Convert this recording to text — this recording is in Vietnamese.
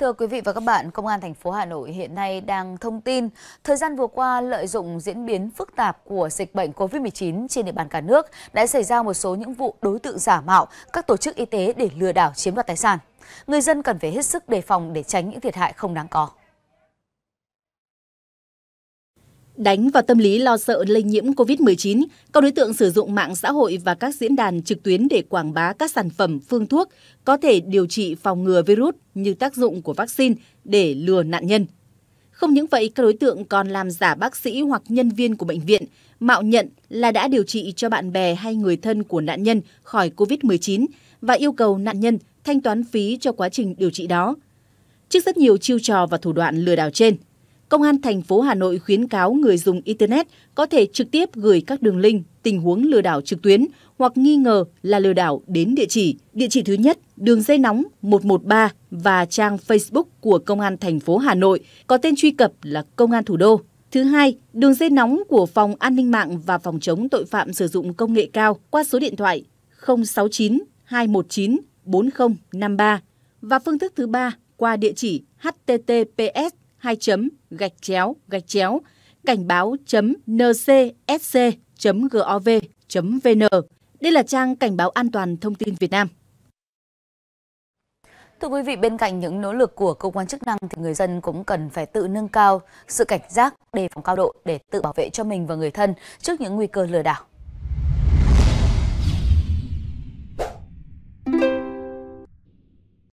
Thưa quý vị và các bạn, Công an thành phố Hà Nội hiện nay đang thông tin thời gian vừa qua lợi dụng diễn biến phức tạp của dịch bệnh COVID-19 trên địa bàn cả nước đã xảy ra một số những vụ đối tượng giả mạo các tổ chức y tế để lừa đảo chiếm đoạt tài sản. Người dân cần phải hết sức đề phòng để tránh những thiệt hại không đáng có. Đánh vào tâm lý lo sợ lây nhiễm COVID-19, các đối tượng sử dụng mạng xã hội và các diễn đàn trực tuyến để quảng bá các sản phẩm phương thuốc có thể điều trị phòng ngừa virus như tác dụng của vaccine để lừa nạn nhân. Không những vậy, các đối tượng còn làm giả bác sĩ hoặc nhân viên của bệnh viện, mạo nhận là đã điều trị cho bạn bè hay người thân của nạn nhân khỏi COVID-19 và yêu cầu nạn nhân thanh toán phí cho quá trình điều trị đó. Trước rất nhiều chiêu trò và thủ đoạn lừa đảo trên – Công an thành phố Hà Nội khuyến cáo người dùng Internet có thể trực tiếp gửi các đường link, tình huống lừa đảo trực tuyến hoặc nghi ngờ là lừa đảo đến địa chỉ. Địa chỉ thứ nhất, đường dây nóng 113 và trang Facebook của Công an thành phố Hà Nội có tên truy cập là Công an Thủ đô. Thứ hai, đường dây nóng của Phòng An ninh mạng và Phòng chống tội phạm sử dụng công nghệ cao qua số điện thoại 069 219 4053 và phương thức thứ ba qua địa chỉ https 2 chấm gạch chéo gạch chéo cảnh báo chấm ncsc chấm gov chấm vn đây là trang cảnh báo an toàn thông tin Việt Nam. Thưa quý vị, bên cạnh những nỗ lực của cơ quan chức năng thì người dân cũng cần phải tự nâng cao sự cảnh giác, đề phòng cao độ để tự bảo vệ cho mình và người thân trước những nguy cơ lừa đảo.